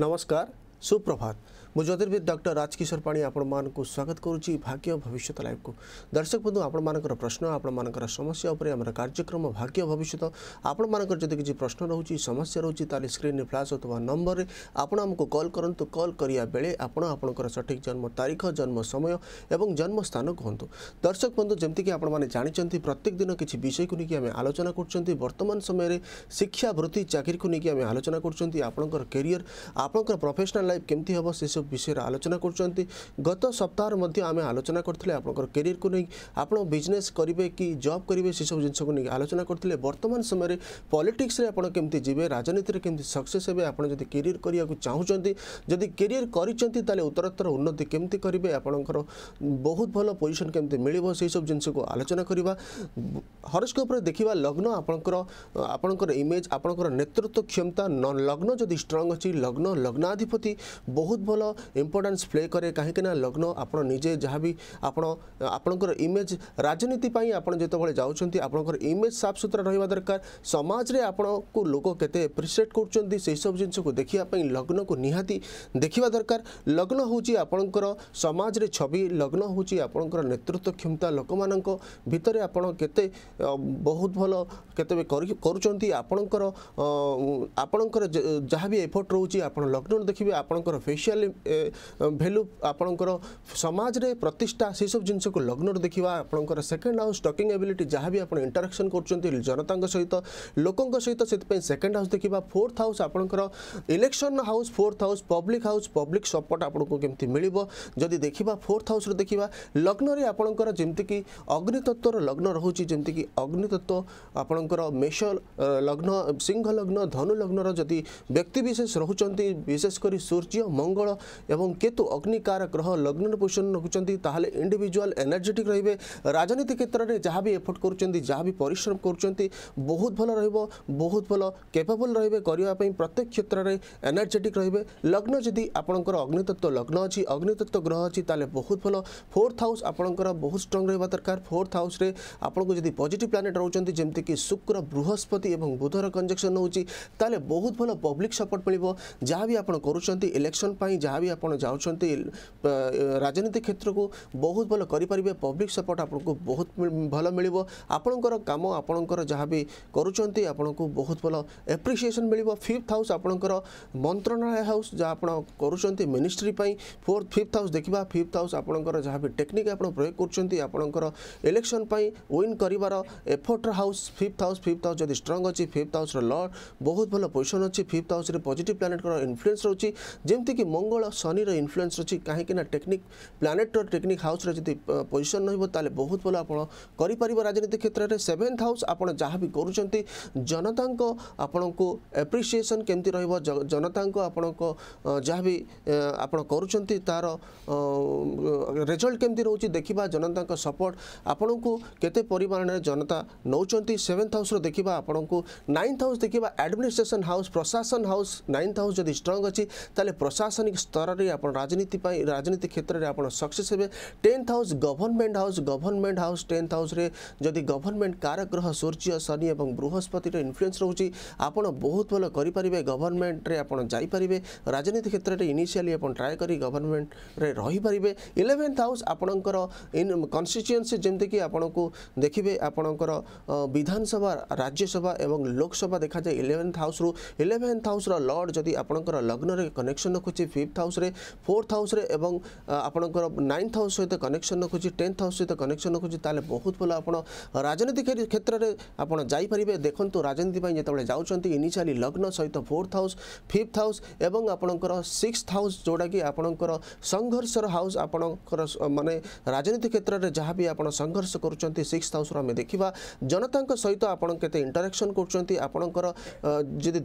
नमस्कार सुप्रभात ମୁଁ ଜ୍ୟୋତିର୍ବିଦ ଡକ୍ଟର ରାଜକିଶୋର ପାଣି ଆପଣମାନଙ୍କୁ ସ୍ୱାଗତ କରୁଛି ଭାଗ୍ୟ ଭବିଷ୍ୟତ ଲାଇଭକୁ ଦର୍ଶକ ବନ୍ଧୁ ଆପଣମାନଙ୍କର ପ୍ରଶ୍ନ ଆପଣମାନଙ୍କର ସମସ୍ୟା ଉପରେ ଆମର କାର୍ଯ୍ୟକ୍ରମ ଭାଗ୍ୟ ଭବିଷ୍ୟତ ଆପଣମାନଙ୍କର ଯଦି କିଛି ପ୍ରଶ୍ନ ରହୁଛି ସମସ୍ୟା ରହୁଛି ତାହେଲେ ସ୍କ୍ରିନ୍ରେ ଫ୍ଲାସ୍ ହେଉଥିବା ନମ୍ବରରେ ଆପଣ ଆମକୁ କଲ୍ କରନ୍ତୁ କଲ୍ କରିବା ବେଳେ ଆପଣ ଆପଣଙ୍କର ସଠିକ୍ ଜନ୍ମ ତାରିଖ ଜନ୍ମ ସମୟ ଏବଂ ଜନ୍ମ ସ୍ଥାନ କୁହନ୍ତୁ ଦର୍ଶକ ବନ୍ଧୁ ଯେମିତିକି ଆପଣମାନେ ଜାଣିଛନ୍ତି ପ୍ରତ୍ୟେକ ଦିନ କିଛି ବିଷୟକୁ ନେଇକି ଆମେ ଆଲୋଚନା କରୁଛନ୍ତି ବର୍ତ୍ତମାନ ସମୟରେ ଶିକ୍ଷା ବୃତ୍ତି ଚାକିରିକୁ ନେଇକି ଆମେ ଆଲୋଚନା କରୁଛନ୍ତି ଆପଣଙ୍କର କ୍ୟାରିୟର ଆପଣଙ୍କର ପ୍ରଫେସନାଲ୍ ଲାଇଫ୍ କେମିତି ହେବ ସେସବୁ विषय आलोचना करत सप्ताह आम आलोचना करते आपंकर कैरियर को नहीं आपड़ बिजनेस करेंगे कि जब करेंगे से सब जिनको नहीं आलोचना करते बर्तमान समय पलिटिक्स केमती जी राजनीति केमती सक्सेस हे आप कैरियर करने चाहते जदि कैरियर कर उत्तरोत्तर उन्नति केमती करेंगे आपंकर बहुत भल पोजिशन केमती मिल सब जिनस को आलोचना करवा हरस्कोप देखा लग्न आपंकर इमेज आपंकर नेतृत्व क्षमता न लग्न जदि स्ट्रंग अच्छी लग्न लग्नाधिपति बहुत भल ଇମ୍ପୋର୍ଟାନ୍ସ ପ୍ଲେ କରେ କାହିଁକିନା ଲଗ୍ନ ଆପଣ ନିଜେ ଯାହା ବି ଆପଣ ଆପଣଙ୍କର ଇମେଜ୍ ରାଜନୀତି ପାଇଁ ଆପଣ ଯେତେବେଳେ ଯାଉଛନ୍ତି ଆପଣଙ୍କର ଇମେଜ୍ ସାଫସୁତୁରା ରହିବା ଦରକାର ସମାଜରେ ଆପଣଙ୍କୁ ଲୋକ କେତେ ଏପ୍ରିସିଏଟ୍ କରୁଛନ୍ତି ସେହିସବୁ ଜିନିଷକୁ ଦେଖିବା ପାଇଁ ଲଗ୍ନକୁ ନିହାତି ଦେଖିବା ଦରକାର ଲଗ୍ନ ହେଉଛି ଆପଣଙ୍କର ସମାଜରେ ଛବି ଲଗ୍ନ ହେଉଛି ଆପଣଙ୍କର ନେତୃତ୍ୱ କ୍ଷମତା ଲୋକମାନଙ୍କ ଭିତରେ ଆପଣ କେତେ ବହୁତ ଭଲ କେତେବେ କରୁଛନ୍ତି ଆପଣଙ୍କର ଆପଣଙ୍କର ଯାହା ବି ଏଫର୍ଟ ରହୁଛି ଆପଣ ଲଗ୍ନରୁ ଦେଖିବେ ଆପଣଙ୍କର ଫେସିଆଲ୍ भैल्यू आपणकर समाज में प्रतिष्ठा से सब जिनस लग्न देखा आपंकर सेकेंड हाउस टकिंग एबिलिटी जहाँ भी आप इंटराक्शन कर जनता सहित लोकों सहित से सेकेंड हाउस देखा फोर्थ हाउस आपंकर election house fourth house public house public support आपको कमी मिल जदि देखा फोर्थ हाउस देखा लग्न आपंकर जमीक अग्नितत्वर लग्न रोचे जमीक अग्नितत्व आपणकर मेष लग्न सिंह लग्न धनु लग्न जदि ବ୍ୟକ୍ତିବିଶେଷ ରହୁଛନ୍ତି ବିଶେଷ କରି ସୂର୍ଯ୍ୟ ମଙ୍ଗଳ এবং কেতু ଅଗ୍ନିକାର ଗ୍ରହ ଲଗ୍ନରେ ପୋଜିସନ୍ ରଖୁଛନ୍ତି ତାହେଲେ ଇଣ୍ଡିଭିଜୁଆଲ୍ ଏନର୍ଜେଟିକ୍ ରହିବେ ରାଜନୀତି କ୍ଷେତ୍ରରେ ଯାହା ବି ଏଫର୍ଟ କରୁଛନ୍ତି ଯାହା ବି ପରିଶ୍ରମ କରୁଛନ୍ତି ବହୁତ ଭଲ ରହିବ ବହୁତ ଭଲ କେପାବଲ୍ ରହିବେ କରିବା ପାଇଁ ପ୍ରତ୍ୟେକ କ୍ଷେତ୍ରରେ ଏନର୍ଜେଟିକ୍ ରହିବେ ଲଗ୍ନ ଯଦି ଆପଣଙ୍କର ଅଗ୍ନିତତ୍ତ୍ୱ ଲଗ୍ନ ଅଛି ଅଗ୍ନିତତ୍ତ୍ୱ ଗ୍ରହ ଅଛି ତାହେଲେ ବହୁତ ଭଲ ଫୋର୍ଥ ହାଉସ୍ ଆପଣଙ୍କର ବହୁତ ଷ୍ଟ୍ରଙ୍ଗ ରହିବା ଦରକାର ଫୋର୍ଥ ହାଉସ୍ରେ ଆପଣଙ୍କୁ ଯଦି ପଜିଟିଭ୍ ପ୍ଲାନେଟ୍ ରହୁଛନ୍ତି ଯେମିତିକି ଶୁକ୍ର ବୃହସ୍ପତି ଏବଂ ବୁଧର କଞ୍ଜେକ୍ସନ୍ ହେଉଛି ତାହେଲେ ବହୁତ ଭଲ ପବ୍ଲିକ୍ ସପୋର୍ଟ ମିଳିବ ଯାହା ବି ଆପଣ କରୁଛନ୍ତି ଇଲେକ୍ସନ୍ ପାଇଁ ଯାହା ଯାହାବି ଆପଣ ଚାହୁଁଛନ୍ତି ରାଜନୀତି କ୍ଷେତ୍ରକୁ ବହୁତ ଭଲ କରିପାରିବେ ପବ୍ଲିକ୍ ସପୋର୍ଟ ଆପଣଙ୍କୁ ବହୁତ ଭଲ ମିଳିବ ଆପଣଙ୍କର କାମ ଆପଣଙ୍କର ଯାହାବି କରୁଛନ୍ତି ଆପଣଙ୍କୁ ବହୁତ ଭଲ ଏପ୍ରିସିଏସନ୍ ମିଳିବ ଫିଫ୍ଥ ହାଉସ୍ ଆପଣଙ୍କର ମନ୍ତ୍ରଣାଳୟ ହାଉସ୍ ଯାହା ଆପଣ କରୁଛନ୍ତି ମିନିଷ୍ଟ୍ରି ପାଇଁ ଫୋର୍ଥ ଫିଫ୍ଥ ହାଉସ୍ ଦେଖିବା ଫିଫ୍ଥ ହାଉସ୍ ଆପଣଙ୍କର ଯାହାବି ଟେକ୍ନିକ୍ ଆପଣ ପ୍ରୟୋଗ କରୁଛନ୍ତି ଆପଣଙ୍କର ଇଲେକ୍ସନ୍ ପାଇଁ ୱିନ୍ କରିବାର ଏଫର୍ଟର house fifth house fifth house ଯଦି ଷ୍ଟ୍ରଙ୍ଗ ଅଛି ଫିଫ୍ଥ ହାଉସ୍ର ଲ ବହୁତ ଭଲ ପୋଜିସନ୍ ଅଛି ଫିଫ୍ଥ ହାଉସ୍ରେ ପଜିଟିଭ୍ ପ୍ଲାନେଟ୍ଙ୍କର ଇନଫ୍ଲୁଏନ୍ସ ରହୁଛି ଯେମିତିକି ମଙ୍ଗଳ ଶନିର ଇନ୍ଫ୍ଲୁଏନ୍ସ ଅଛି କାହିଁକି ନା ଟେକ୍ନିକ୍ ପ୍ଲାନେଟ୍ର ଟେକ୍ନିକ୍ ହାଉସ୍ରେ ଯଦି ପୋଜିସନ୍ ରହିବ ତାହେଲେ ବହୁତ ଭଲ ଆପଣ କରିପାରିବ ରାଜନୀତି କ୍ଷେତ୍ରରେ ସେଭେନ୍ଥ ହାଉସ୍ ଆପଣ ଯାହା ବି କରୁଛନ୍ତି ଜନତାଙ୍କ ଆପଣଙ୍କୁ ଏପ୍ରିସିଏସନ୍ କେମିତି ରହିବ ଜନତାଙ୍କ ଆପଣଙ୍କ ଯାହା ବି ଆପଣ କରୁଛନ୍ତି ତା'ର ରେଜଲ୍ଟ କେମିତି ରହୁଛି ଦେଖିବା ଜନତାଙ୍କ ସପୋର୍ଟ ଆପଣଙ୍କୁ କେତେ ପରିମାଣରେ ଜନତା ନେଉଛନ୍ତି ସେଭେନ୍ଥ ହାଉସ୍ର ଦେଖିବା ଆପଣଙ୍କୁ ନାଇନ୍ଥ ହାଉସ୍ ଦେଖିବା ଆଡ଼ମିନିଷ୍ଟ୍ରେସନ୍ ହାଉସ୍ ପ୍ରଶାସନ ହାଉସ୍ ନାଇନ୍ଥ ହାଉସ୍ ଯଦି ଷ୍ଟ୍ରଙ୍ଗ୍ ଅଛି ତାହେଲେ ପ୍ରଶାସନିକ ସ୍ତ ସ୍ତରରେ ଆପଣ ରାଜନୀତି ପାଇଁ ରାଜନୀତି କ୍ଷେତ୍ରରେ ଆପଣ ସକ୍ସେସ୍ ହେବେ tenth house government house government house tenth ହାଉସ୍ରେ ଯଦି ଗଭର୍ଣ୍ଣମେଣ୍ଟ କାରଗ୍ରହ ସୂର୍ଯ୍ୟ ଶନି ଏବଂ ବୃହସ୍ପତିର ଇନଫ୍ଲୁଏନ୍ସ ରହୁଛି ଆପଣ ବହୁତ ଭଲ କରିପାରିବେ ଗଭର୍ଣ୍ଣମେଣ୍ଟରେ ଆପଣ ଯାଇପାରିବେ ରାଜନୀତି କ୍ଷେତ୍ରରେ ଇନିସିଆଲି ଆପଣ ଟ୍ରାଏ କରି ଗଭର୍ଣ୍ଣମେଣ୍ଟରେ ରହିପାରିବେ ଇଲେଭେନ୍ଥ ହାଉସ୍ ଆପଣଙ୍କର କନଷ୍ଟିଚୁଏନ୍ସି ଯେମିତିକି ଆପଣଙ୍କୁ ଦେଖିବେ ଆପଣଙ୍କର ବିଧାନସଭା ରାଜ୍ୟସଭା ଏବଂ ଲୋକସଭା ଦେଖାଯାଏ ଇଲେଭେନ୍ଥ ହାଉସ୍ରୁ ଇଲେଭେନ୍ଥ ହାଉସ୍ର ଲର୍ଡ଼ ଯଦି ଆପଣଙ୍କର ଲଗ୍ନରେ କନେକ୍ସନ୍ ରଖୁଛି ଫିଫ୍ଥ हाउस्रे फोर्थ हाउस्रे এবং আপনার নাইন্থ হাউস সহ কনেকশন রখুছি টেন্থ হাউস সহ কনেকশন রখুছি তাহলে বহুত ভাল আপনার রাজনীতি ক্ষেত্রে আপনার যাইপারে দেখুন রাজনীতি যেত যাচ্ছেন ইনিশিয়ালি লগ্ন সহ ফোর্থ হাউস ফিফ্থ হাউস এবং আপনার সিক্স হাউস जोटा कि आपणकर संघर्ष हाउस आपणकर माने राजनीति क्षेत्र में जहाँ भी आप संघर्ष कर सिक्स हाउस आम देखा जनता सहित आपड़ के इंटराक्शन कर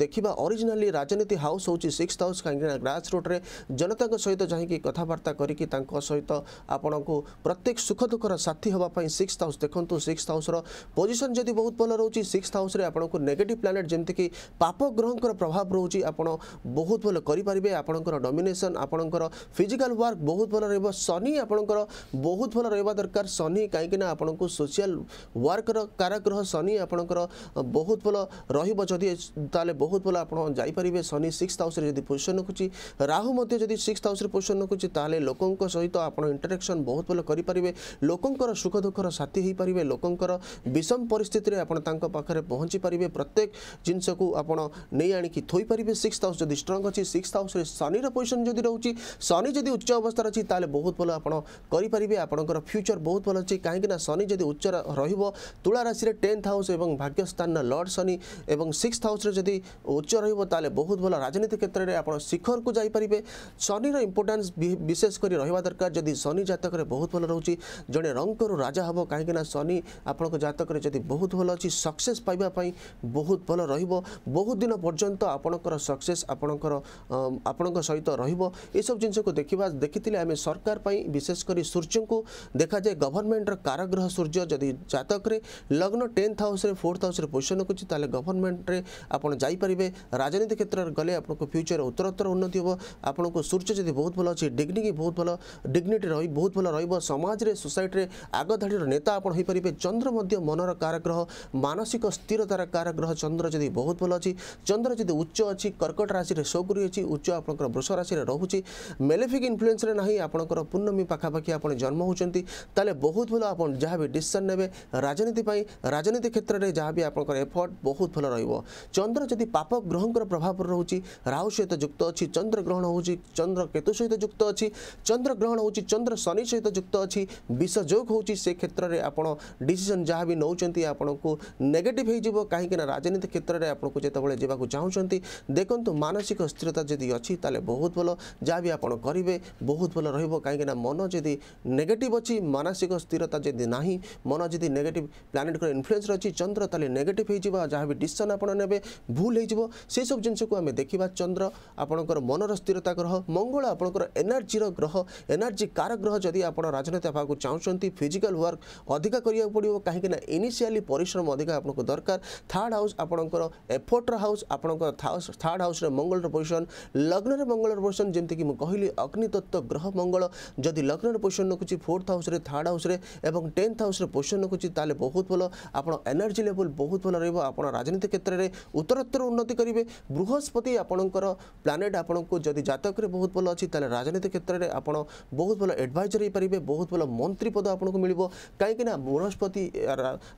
देखा ओरिजिनाली राजनीति हाउस हूँ सिक्स हाउस कहीं ग्रास रूट्रे ଜନତାଙ୍କ ସହିତ ଯାଇକି କଥାବାର୍ତ୍ତା କରିକି ତାଙ୍କ ସହିତ ଆପଣଙ୍କୁ ପ୍ରତ୍ୟେକ ସୁଖ ଦୁଃଖର ସାଥୀ ହେବା ପାଇଁ ସିକ୍ସ ହାଉସ୍ ଦେଖନ୍ତୁ ସିକ୍ସ ହାଉସ୍ର ପୋଜିସନ୍ ଯଦି ବହୁତ ଭଲ ରହୁଛି ସିକ୍ସ ହାଉସ୍ରେ ଆପଣଙ୍କୁ ନେଗେଟିଭ୍ ପ୍ଲାନେଟ୍ ଯେମିତିକି ପାପ ଗ୍ରହଙ୍କର ପ୍ରଭାବ ରହୁଛି ଆପଣ ବହୁତ ଭଲ କରିପାରିବେ ଆପଣଙ୍କର ଡମିନେସନ୍ ଆପଣଙ୍କର ଫିଜିକାଲ୍ ୱାର୍କ ବହୁତ ଭଲ ରହିବ ଶନି ଆପଣଙ୍କର ବହୁତ ଭଲ ରହିବା ଦରକାର ଶନି କାହିଁକିନା ଆପଣଙ୍କୁ ସୋସିଆଲ୍ ୱାର୍କର କାରାଗ୍ରହ ଶନି ଆପଣଙ୍କର ବହୁତ ଭଲ ରହିବ ଯଦି ତାହେଲେ ବହୁତ ଭଲ ଆପଣ ଯାଇପାରିବେ ଶନି ସିକ୍ସ ହାଉସ୍ରେ ଯଦି ପୋଜିସନ୍ ରଖୁଛି ରାହୁ ମଧ୍ୟ যদি সিক্স হাউসে পোষণ ରଖୁଛି ତାହେଲେ ଲୋକଙ୍କ ସହିତ ଆପଣ ଇଣ୍ଟରାକ୍ସନ୍ ବହୁତ ଭଲ କରିପାରିବେ ଲୋକଙ୍କର ସୁଖ ଦୁଃଖର ସାଥୀ ହୋଇପାରିବେ ଲୋକଙ୍କର ବିଷମ ପରିସ୍ଥିତିରେ ଆପଣ ତାଙ୍କ ପାଖରେ ପହଞ୍ଚି ପାରିବେ ପ୍ରତ୍ୟେକ ଜିନିଷକୁ ଆପଣ ନେଇ ଆଣିକି ଥୋଇପାରିବେ ସିକ୍ସ ହାଉସ୍ ଯଦି ଷ୍ଟ୍ରଙ୍ଗ ଅଛି ସିକ୍ସ ହାଉସ୍ରେ ଶନିର ପୋଜିସନ୍ ଯଦି ରହୁଛି ଶନି ଯଦି ଉଚ୍ଚ ଅବସ୍ଥାରେ ଅଛି ତାହେଲେ ବହୁତ ଭଲ ଆପଣ କରିପାରିବେ ଆପଣଙ୍କର ଫ୍ୟୁଚର ବହୁତ ଭଲ ଅଛି କାହିଁକିନା ଶନି ଯଦି ଉଚ୍ଚ ରହିବ ତୁଳା ରାଶିରେ ଟେନ୍ଥ ହାଉସ୍ ଏବଂ ଭାଗ୍ୟସ୍ଥାନର ଲର୍ଡ଼ ଶନି ଏବଂ ସିକ୍ସ ହାଉସ୍ରେ ଯଦି ଉଚ୍ଚ ରହିବ ତାହେଲେ ବହୁତ ଭଲ ରାଜନୀତି କ୍ଷେତ୍ରରେ ଆପଣ ଶିଖରକୁ ଯାଇପାରିବେ शनि इंपोर्टा विशेषकर रहा दरकार जदि शनि जतक बहुत भल रही जड़े रंगर राजा हम कहीं शनि आप जक बहुत भल अच्छी सक्से बहुत भल रहुत दिन पर्यटन आपण सक्से आपण सहित रसब जिन देखा देखी थे आम सरकार विशेषकर सूर्य को देखा जाए गवर्नमेंटर कारग्रह सूर्य जदि जतक लग्न tenth house fourth house position रखुच्छी तेल गवर्नमेंट में आज जापरेंगे राजनीति क्षेत्र में गले आपको फ्यूचर उत्तरोत्तर उन्नति हो आपण ଆପଣଙ୍କୁ ସୂର୍ଯ୍ୟ ଯଦି ବହୁତ ଭଲ ଅଛି ଡିଗ୍ନିକି ବହୁତ ଭଲ ଡିଗ୍ନିଟି ରହି ବହୁତ ଭଲ ରହିବ ସମାଜରେ ସୋସାଇଟିରେ ଆଗଧାଡ଼ିର ନେତା ଆପଣ ହୋଇପାରିବେ ଚନ୍ଦ୍ର ମଧ୍ୟ ମନର କାରଗ୍ରହ ମାନସିକ ସ୍ଥିରତାର କାରଗ୍ରହ ଚନ୍ଦ୍ର ଯଦି ବହୁତ ଭଲ ଅଛି ଚନ୍ଦ୍ର ଯଦି ଉଚ୍ଚ ଅଛି କର୍କଟ ରାଶିରେ ଶୋ କରିଅଛି ଉଚ୍ଚ ଆପଣଙ୍କର ବୃଷ ରାଶିରେ ରହୁଛି ମେଲେଫିକ୍ ଇନଫ୍ଲୁଏନ୍ସରେ ନାହିଁ ଆପଣଙ୍କର ପୂର୍ଣ୍ଣମୀ ପାଖାପାଖି ଆପଣ ଜନ୍ମ ହେଉଛନ୍ତି ତାହେଲେ ବହୁତ ଭଲ ଆପଣ ଯାହା ବି ଡିସିସନ୍ ନେବେ ରାଜନୀତି ପାଇଁ ରାଜନୀତି କ୍ଷେତ୍ରରେ ଯାହା ବି ଆପଣଙ୍କର ଏଫର୍ଟ ବହୁତ ଭଲ ରହିବ ଚନ୍ଦ୍ର ଯଦି ପାପ ଗ୍ରହଙ୍କର ପ୍ରଭାବରେ ରହୁଛି ରାହୁ ସହିତ ଯୁକ୍ତ ଅଛି ଚନ୍ଦ୍ର ଗ୍ରହଣ ହେଉଛି চন্দ্র কেতু সহিত যুক্ত অছি চন্দ্রগ্রহণ হচ্ছে চন্দ্র শনি সহিত যুক্ত অছি বিষযোগ হচ্ছে সে ক্ষেত্রে আপনার ডিসিশন যা বি নৌ আপনার নেগেটিভ হয়ে যাব কিন্তু না রাজনীতি ক্ষেত্রে আপনার যেতবে যা চাহুমান দেখুন মানসিক স্থিরতা যদি অছি তাহলে বহুত ভালো যা বি আপনার করবে বহুত ভালো রহব কিন্তু না মন যদি নেগেটিভ অছি মানসিক স্থিরতা যদি না মন যদি নেগেটিভ প্লানেটর ইনফ্লুয়েন্স অছি চন্দ্র তাহলে নেগেটিভ হয়ে যাব যা বি ডিসিশন আপনার নেবে ভুল হয়ে যাব সেইসব জিনিসকে আমি দেখা চন্দ্র আপনার মনর স্থিরতা গ্রহ ଗ୍ରହ ମଙ୍ଗଳ ଆପଣଙ୍କର ଏନର୍ଜିର ଗ୍ରହ ଏନର୍ଜି କାର ଗ୍ରହ ଯଦି ଆପଣ ରାଜନୀତି ହେବାକୁ ଚାହୁଁଛନ୍ତି ଫିଜିକାଲ ୱାର୍କ ଅଧିକା କରିବାକୁ ପଡ଼ିବ କାହିଁକିନା ଇନିସିଆଲି ପରିଶ୍ରମ ଅଧିକା ଆପଣଙ୍କୁ ଦରକାର ଥାର୍ଡ଼ ହାଉସ୍ ଆପଣଙ୍କର ଏଫର୍ଟର ହାଉସ୍ ଆପଣଙ୍କର ଥାର୍ଡ଼ ହାଉସ୍ରେ ମଙ୍ଗଳର ପୋଜିସନ୍ ଲଗ୍ନରେ ମଙ୍ଗଳର ପୋଜିସନ୍ ଯେମିତିକି ମୁଁ କହିଲି ଅଗ୍ନିତତ୍ତ୍ୱ ଗ୍ରହ ମଙ୍ଗଳ ଯଦି ଲଗ୍ନର ପୋଜିସନ୍ ରଖୁଛି ଫୋର୍ଥ ହାଉସ୍ରେ ଥାର୍ଡ଼ ହାଉସ୍ରେ ଏବଂ ଟେନ୍ଥ ହାଉସ୍ରେ ପୋଜିସନ୍ ରଖୁଛି ତାହେଲେ ବହୁତ ଭଲ ଆପଣ ଏନର୍ଜି ଲେଭଲ୍ ବହୁତ ଭଲ ରହିବ ଆପଣ ରାଜନୀତି କ୍ଷେତ୍ରରେ ଉତ୍ତରୋତ୍ତର ଉନ୍ନତି କରିବେ ବୃହସ୍ପତି ଆପଣଙ୍କର ପ୍ଲାନେଟ୍ ଆପଣଙ୍କୁ ଯଦି ଜାତକ ପାଖରେ ବହୁତ ଭଲ ଅଛି ତାହେଲେ ରାଜନୀତି କ୍ଷେତ୍ରରେ ଆପଣ ବହୁତ ଭଲ ଆଡ଼ଭାଇଜର ହୋଇପାରିବେ ବହୁତ ଭଲ ମନ୍ତ୍ରୀ ପଦ ଆପଣଙ୍କୁ ମିଳିବ କାହିଁକିନା ବୃହସ୍ପତି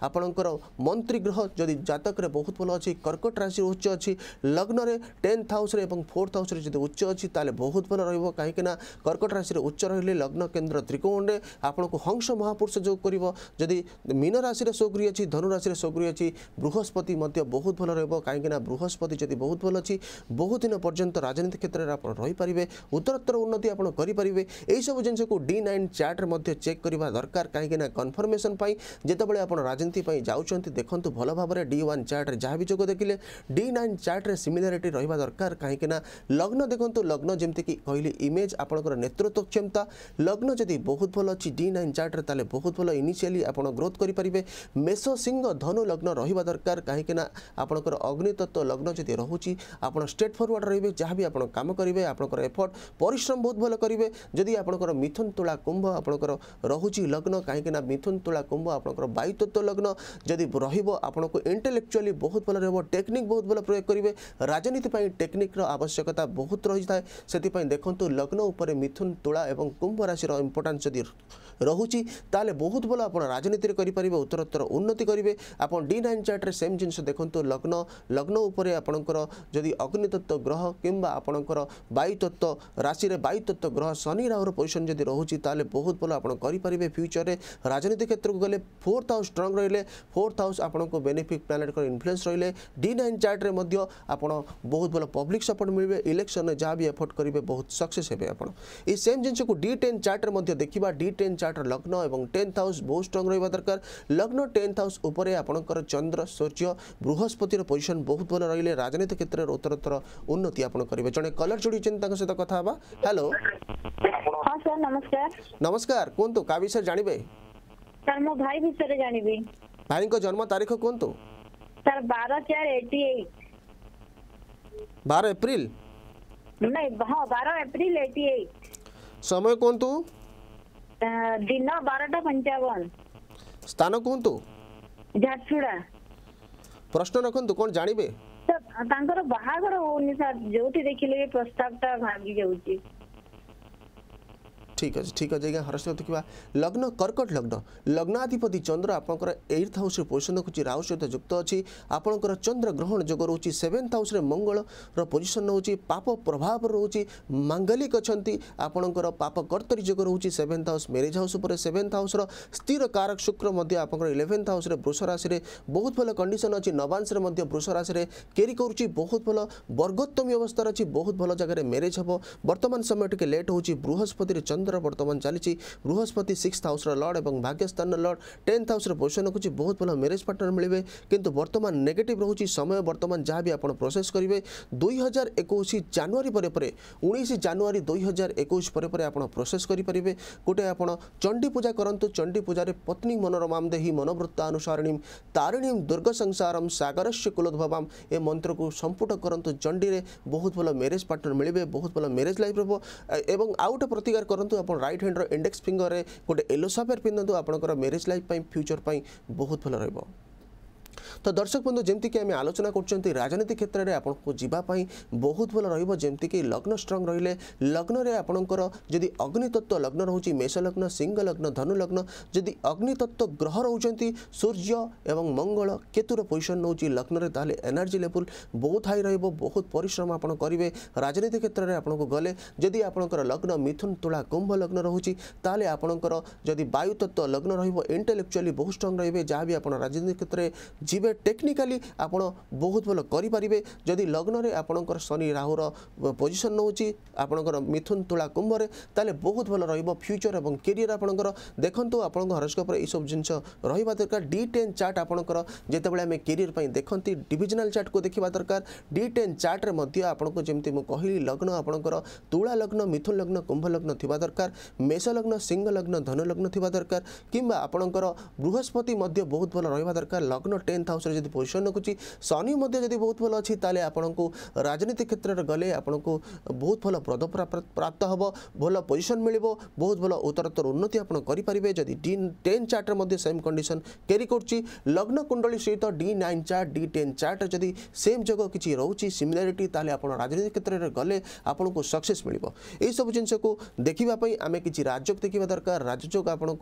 ଆପଣଙ୍କର ମନ୍ତ୍ରୀ ଗ୍ରହ ଯଦି ଜାତକରେ ବହୁତ ଭଲ ଅଛି କର୍କଟ ରାଶିରେ ଉଚ୍ଚ ଅଛି ଲଗ୍ନରେ ଟେନ୍ଥ ହାଉସ୍ରେ ଏବଂ ଫୋର୍ଥ ହାଉସ୍ରେ ଯଦି ଉଚ୍ଚ ଅଛି ତାହେଲେ ବହୁତ ଭଲ ରହିବ କାହିଁକିନା କର୍କଟ ରାଶିରେ ଉଚ୍ଚ ରହିଲେ ଲଗ୍ନ କେନ୍ଦ୍ର ତ୍ରିକୋଣରେ ଆପଣଙ୍କୁ ହଂସ ମହାପୁରୁଷ ଯୋଗ କରିବ ଯଦି ମୀନ ରାଶିରେ ସୋଗରି ଅଛି ଧନୁ ରାଶିରେ ସୋଗରି ଅଛି ବୃହସ୍ପତି ମଧ୍ୟ ବହୁତ ଭଲ ରହିବ କାହିଁକିନା ବୃହସ୍ପତି ଯଦି ବହୁତ ଭଲ ଅଛି ବହୁତ ଦିନ ପର୍ଯ୍ୟନ୍ତ ରାଜନୀତି କ୍ଷେତ୍ରରେ ଆପଣ ରହିପାରିବେ କରିପାରିବେ ଉତ୍ତରୋତ୍ତର ଉନ୍ନତି ଆପଣ କରିପାରିବେ ଏହିସବୁ ଜିନିଷକୁ ଡି ନାଇନ୍ ଚାର୍ଟରେ ମଧ୍ୟ ଚେକ୍ କରିବା ଦରକାର କାହିଁକିନା କନଫର୍ମେସନ୍ ପାଇଁ ଯେତେବେଳେ ଆପଣ ରାଜନୀତି ପାଇଁ ଯାଉଛନ୍ତି ଦେଖନ୍ତୁ ଭଲ ଭାବରେ ଡି ୱାନ୍ ଚାର୍ଟରେ ଯାହା ବି ଯୋଗ ଦେଖିଲେ ଡି ନାଇନ୍ ଚାର୍ଟରେ ସିମିଲାରିଟି ରହିବା ଦରକାର କାହିଁକିନା ଲଗ୍ନ ଦେଖନ୍ତୁ ଲଗ୍ନ ଯେମିତିକି କହିଲି ଇମେଜ୍ ଆପଣଙ୍କର ନେତୃତ୍ୱ କ୍ଷମତା ଲଗ୍ନ ଯଦି ବହୁତ ଭଲ ଅଛି ଡି ନାଇନ୍ ଚାର୍ଟରେ ତାହେଲେ ବହୁତ ଭଲ ଇନିସିଆଲି ଆପଣ ଗ୍ରୋଥ୍ କରିପାରିବେ ମେଷ ସିଂହ ଧନୁ ଲଗ୍ନ ରହିବା ଦରକାର କାହିଁକିନା ଆପଣଙ୍କର ଅଗ୍ନିତତ୍ତ୍ୱ ଲଗ୍ନ ଯଦି ରହୁଛି ଆପଣ ଷ୍ଟ୍ରେଟ୍ ଫରୱାର୍ଡ଼ ରହିବେ ଯାହା ବି ଆପଣ କାମ କରିବେ ଆପଣଙ୍କର এফর্ট পরিশ্রম বহুত ভাল করবে যদি আপনার মিথুন তুলা কুম্ভ আপনার রহুচি লগ্ন কাহি না মিথুন তুলা কুম্ভ আপনার বায়ুতত্ত্ব লগ্ন যদি রহব আপনার ইন্টেলেকচুয়ালি বহুত ভাল রহব টেকনিক বহুত ভাল প্রয়োগ করবে রাজনীতি টেকনিক্র আবশ্যকতা বহুত রয়েছে সেপাই দেখুন লগ্ন উপরে মিথুন তুলা এবং কুম্ভ রাশির ইম্পর্টান্স যদি রহুচি তাহলে বহুত ভাল আপনার রাজনীতিরে করে উত্তরোত্তর উন্নতি করবে আপনার ডি নাইন চার্টরে সেম জিনিস দেখুন লগ্ন লগ্ন উপরে আপনার যদি অগ্নিতত্ত্ব গ্রহ কিংবা আপনার বায়ুতত্ত্ব তত্ত্ব রাশিরে বায়ু তত্ত্ব গ্রহ শনি রাহুর পজিশন যদি রয়েছে তাহলে বহুত ভাল আপনার করে ফ্যুচরের রাজনীতি ক্ষেত্রক গেলে ফোর্থ হাউস স্ট্রং রহলে ফোর্থ হাউস আপনার বেনিফিট প্লানেটর ইনফ্লুয়েন্স রহলে ডি নাইন চার্টরে আপনার বহুত ভাল পব্লিক সপোর্ট মিলবে ইলেকশনে যা বি এফোর্ট করবে বহুত সকসেস হবে আপনার এই সেম জিনিসক ডি টেন চার্টরে দেখা ডি টেন চার্টর লগ্ন এবং টেন্থ হাউস বহু স্ট্রং রহবা দরকার লগ্ন টেন্থ হাউস উপরে আপনার চন্দ্র সূর্য বৃহস্পতির পজিশন বহুত ভাল রহলে রাজনীতি ক্ষেত্রে উত্তরোত্তর উন্নতি আপনার করবে জনে কলর যোড়ি তাঁর सहित कथा हवा हेलो हाँ सर नमस्कार नमस्कार कहतु का विषय जानवे सर मो भाई विषय जानवी भाई को जन्म तारीख कहतु सर 12 4 88 12 अप्रैल नहीं हां 12 अप्रैल 88 समय कहतु दिन 12टा 55 स्थान कहतु झारसुड़ा प्रश्न रखतु कौन जानवे ତାଙ୍କର ବାହାଘର ହଉନି ସାର୍ ଯୋଉଠି ଦେଖିଲେ ବି ପ୍ରସ୍ତାବଟା ଭାଙ୍ଗି ଯାଉଛି ঠিক আছে ঠিক আছে আজ্ঞা হরস্বত দেখবা লগ্ন কর্কট লগ্ন লগ্নাধিপতি চন্দ্র আপনার এইট হাউসে পজিশন রখুছি রাহু সহ যুক্ত অছি আপনার চন্দ্র গ্রহণ যোগ রয়েছে সেভেন্থ হাউসে মঙ্গলর পজিশন রয়েছে পাপ প্রভাব রয়েছে মাঙ্গলিক অনেক আপনার পাপ কর্তরী যোগ রয়েছে সেভেন্থ হাউস ম্যারেজ হাউস উপরে সেভেন্থ হাউসর স্থির কারক শুক্র আপনার ইলেভেন্থ হাউসে বৃষ রাশি বহুত ভাল কন্ডিশন অনেক নবাংশে বৃষ রাশি কেরি করছি বহুত ভাল বর্গোত্তমী অবস্থার অনেক বহুত ভাল জায়গায় ম্যারেজ হব বর্তমান সময় টিকি লেট হচ্ছে বৃহস্পতির চন্দ্র ରାଶିର ବର୍ତ୍ତମାନ ଚାଲିଛି ବୃହସ୍ପତି ସିକ୍ସ ହାଉସ୍ର ଲର୍ଡ଼ ଏବଂ ଭାଗ୍ୟସ୍ଥାନର ଲର୍ଡ଼ ଟେନ୍ଥ ହାଉସ୍ର ପୋଜିସନ୍ ରଖୁଛି ବହୁତ ଭଲ ମ୍ୟାରେଜ୍ ପାର୍ଟନର୍ ମିଳିବେ କିନ୍ତୁ ବର୍ତ୍ତମାନ ନେଗେଟିଭ୍ ରହୁଛି ସମୟ ବର୍ତ୍ତମାନ ଯାହା ବି ଆପଣ ପ୍ରୋସେସ୍ କରିବେ ଦୁଇ ହଜାର ଏକୋଇଶ ଜାନୁଆରୀ ପରେ ପରେ ଉଣେଇଶ ଜାନୁଆରୀ ଦୁଇ ହଜାର ଏକୋଇଶ ପରେ ପରେ ଆପଣ ପ୍ରୋସେସ୍ କରିପାରିବେ ଗୋଟେ ଆପଣ ଚଣ୍ଡୀ ପୂଜା କରନ୍ତୁ ଚଣ୍ଡୀ ପୂଜାରେ ପତ୍ନୀ ମନୋରମାମ ଦେହି ମନୋବୃତ୍ତାନୁସାରିଣୀମ ତାରିଣୀ ଦୁର୍ଗ ସଂସାରମ ସାଗରସ୍ୟ କୁଲୋଦ୍ଭବାମ ଏ ମନ୍ତ୍ରକୁ ସମ୍ପୁଟ କରନ୍ତୁ ଚଣ୍ଡୀରେ ବହୁତ ଭଲ ମ୍ୟାରେଜ୍ ପାର୍ଟନର୍ ମିଳିବେ ବହୁତ ଭଲ ମ୍ୟାରେଜ୍ ଲାଇଫ୍ ରହିବ ଏବଂ ଆଉ ଗୋଟେ ପ୍ରତିକାର କରନ୍ତୁ ପିନ୍ଧନ୍ତୁ ଆପଣ ରାଇଟ୍ ହ୍ୟାଣ୍ଡର ଇଣ୍ଡେକ୍ସ ଫିଙ୍ଗରରେ ଗୋଟେ ୟେଲୋ ସାଫେର ପିନ୍ଧନ୍ତୁ ଆପଣଙ୍କର ମ୍ୟାରେଜ୍ ଲାଇଫ୍ ପାଇଁ ଫ୍ୟୁଚର୍ ପାଇଁ ବହୁତ ଭଲ ରହିବ ତ ଦର୍ଶକ ବନ୍ଧୁ ଯେମିତିକି ଆମେ ଆଲୋଚନା କରୁଛନ୍ତି ରାଜନୀତି କ୍ଷେତ୍ରରେ ଆପଣଙ୍କୁ ଯିବା ପାଇଁ ବହୁତ ଭଲ ରହିବ ଯେମିତିକି ଲଗ୍ନ ଷ୍ଟ୍ରଙ୍ଗ ରହିଲେ ଲଗ୍ନରେ ଆପଣଙ୍କର ଯଦି ଅଗ୍ନିତତ୍ତ୍ୱ ଲଗ୍ନ ରହୁଛି ମେଷ ଲଗ୍ନ ସିଂହ ଲଗ୍ନ ଧନୁ ଲଗ୍ନ ଯଦି ଅଗ୍ନିତତ୍ତ୍ୱ ଗ୍ରହ ରହୁଛନ୍ତି ସୂର୍ଯ୍ୟ ଏବଂ ମଙ୍ଗଳ କେତୁର ପୋଜିସନ୍ ନେଉଛି ଲଗ୍ନରେ ତାହେଲେ ଏନର୍ଜି ଲେବୁଲ୍ ବହୁତ ହାଇ ରହିବ ବହୁତ ପରିଶ୍ରମ ଆପଣ କରିବେ ରାଜନୀତି କ୍ଷେତ୍ରରେ ଆପଣଙ୍କୁ ଗଲେ ଯଦି ଆପଣଙ୍କର ଲଗ୍ନ ମିଥୁନ ତୁଳା କୁମ୍ଭ ଲଗ୍ନ ରହୁଛି ତାହେଲେ ଆପଣଙ୍କର ଯଦି ବାୟୁତତ୍ତ୍ୱ ଲଗ୍ନ ରହିବ ଇଣ୍ଟେଲେକ୍ଚୁଆଲି ବହୁତ ଷ୍ଟ୍ରଙ୍ଗ ରହିବେ ଯାହା ବି ଆପଣ ରାଜନୀତି କ୍ଷେତ୍ରରେ ଯିବେ ଟେକ୍ନିକାଲି ଆପଣ ବହୁତ ଭଲ କରିପାରିବେ ଯଦି ଲଗ୍ନରେ ଆପଣଙ୍କର ଶନି ରାହୁର ପୋଜିସନ୍ ନେଉଛି ଆପଣଙ୍କର ମିଥୁନ ତୁଳା କୁମ୍ଭରେ ତାହେଲେ ବହୁତ ଭଲ ରହିବ ଫ୍ୟୁଚର୍ ଏବଂ କେରିୟର୍ ଆପଣଙ୍କର ଦେଖନ୍ତୁ ଆପଣଙ୍କ ହରସ୍କୋପରେ ଏଇସବୁ ଜିନିଷ ରହିବା ଦରକାର ଡି ଟେନ୍ ଚାର୍ଟ ଆପଣଙ୍କର ଯେତେବେଳେ ଆମେ କେରିୟର୍ ପାଇଁ ଦେଖନ୍ତି ଡିଭିଜନାଲ୍ ଚାର୍ଟକୁ ଦେଖିବା ଦରକାର ଡି ଟେନ୍ ଚାର୍ଟରେ ମଧ୍ୟ ଆପଣଙ୍କୁ ଯେମିତି ମୁଁ କହିଲି ଲଗ୍ନ ଆପଣଙ୍କର ତୁଳା ଲଗ୍ନ ମିଥୁନ ଲଗ୍ନ କୁମ୍ଭ ଲଗ୍ନ ଥିବା ଦରକାର ମେଷ ଲଗ୍ନ ସିଂହ ଲଗ୍ନ ଧନୁ ଲଗ୍ନ ଥିବା ଦରକାର କିମ୍ବା ଆପଣଙ୍କର ବୃହସ୍ପତି ମଧ୍ୟ ବହୁତ ଭଲ ରହିବା ଦରକାର ଲଗ୍ନ ଟେନ୍ টেন্থ হাউসের যদি পজিশন রাখুছি শনি মধ্যে যদি বহুত ভালো অছি তাহলে আপনার রাজনীতি ক্ষেত্রে গেলে আপনার বহুত ভালো প্রদ প্রাপ্ত হব ভালো পজিশন মিলব বহুত ভালো উত্তরোত্তর উন্নতি আপনার করে যদি ডি টেন চার্টরে মধ্যে সেম কন্ডিশন ক্যারি করছি লগ্ন কুণ্ডলী সহিত D nine chart D ten চার্টরে যদি সেম যোগ কিছু রয়েছে সিমিলারিটি তাহলে আপনার রাজনীতি ক্ষেত্রে গেলে আপনার সকসেস মিলব এইসব জিনিসক দেখা আমি কিছু রাজযোগ দেখা দরকার রাজযোগ আপনার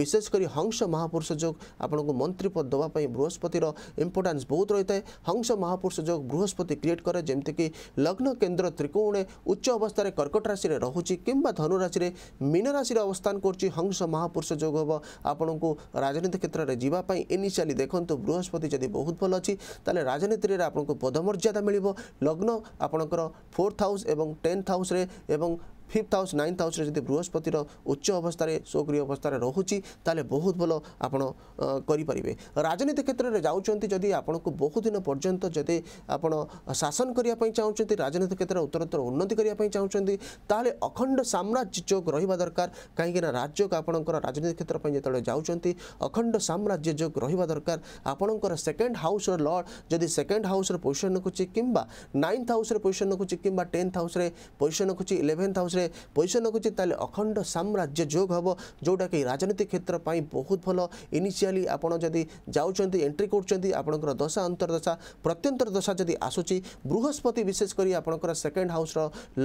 বিশেষ করে হংস মহাপুরুষ যোগ আপনার মন্ত্রী পদ দেওয়া বৃহস্পতি ଗ୍ରହଗତିର ଇମ୍ପୋର୍ଟାନ୍ସ ବହୁତ ରହିଥାଏ ହଂସ ମହାପୁରୁଷ ଯେଉଁ ବୃହସ୍ପତି କ୍ରିଏଟ୍ କରେ ଯେମିତିକି ଲଗ୍ନ କେନ୍ଦ୍ର ତ୍ରିକୋଣେ ଉଚ୍ଚ ଅବସ୍ଥାରେ କର୍କଟ ରାଶିରେ ରହୁଛି କିମ୍ବା ଧନୁରାଶିରେ ମୀନରାଶିରେ ଅବସ୍ଥାନ କରୁଛି ହଂସ ମହାପୁରୁଷ ଯୋଗ ହେବ ଆପଣଙ୍କୁ ରାଜନୀତି କ୍ଷେତ୍ରରେ ଯିବା ପାଇଁ ଇନିସିଆଲି ଦେଖନ୍ତୁ ବୃହସ୍ପତି ଯଦି ବହୁତ ଭଲ ଅଛି ତାହେଲେ ରାଜନୀତିରେ ଆପଣଙ୍କୁ ପଦମର୍ଯ୍ୟାଦା ମିଳିବ ଲଗ୍ନ ଆପଣଙ୍କର ଫୋର୍ଥ ହାଉସ୍ ଏବଂ ଟେନ୍ଥ ହାଉସ୍ରେ ଏବଂ ফিফ্থ হাউস নাইন্থ হাউসে যদি বৃহস্পতির উচ্চ অবস্থায় স্বগৃহ অবস্থায় রহুচি তাহলে বহু ভালো আপনার করে রাজনীতি ক্ষেত্রে যাচ্ছেন যদি আপনার বহুদিন পর্যন্ত যদি আপনার শাসন করা চাহিদা রাজনীতি ক্ষেত্রে উত্তরোত্তর উন্নতি করা চাহিদা তাহলে অখণ্ড সাম্রাজ্য যোগ রহবা দরকার কিনা রাজ্য আপনার রাজনীতি ক্ষেত্র যেত যাচ্ছেন অখণ্ড সাম্রাজ্য যোগ রহবা দরকার আপনার সেকেন্ড হাউসর লর্ড যদি সেকেন্ড হাউসর পজিশন রাখুছি কিংবা নাইন্থ হাউসর পজিশন রাখুছি কিংবা টেন্থ হাউসে পজিশন রাখুছি ইলেভেন্থ হাউসে କଂଗ୍ରେସରେ ପଇସା ନଗୁଛି ତାହେଲେ ଅଖଣ୍ଡ ସାମ୍ରାଜ୍ୟ ଯୋଗ ହେବ ଯେଉଁଟାକି ରାଜନୀତି କ୍ଷେତ୍ର ପାଇଁ ବହୁତ ଭଲ ଇନିସିଆଲି ଆପଣ ଯଦି ଯାଉଛନ୍ତି ଏଣ୍ଟ୍ରି କରୁଛନ୍ତି ଆପଣଙ୍କର ଦଶା ଅନ୍ତର୍ଦଶା ପ୍ରତ୍ୟନ୍ତର ଦଶା ଯଦି ଆସୁଛି ବୃହସ୍ପତି ବିଶେଷ କରି ଆପଣଙ୍କର ସେକେଣ୍ଡ ହାଉସ୍ର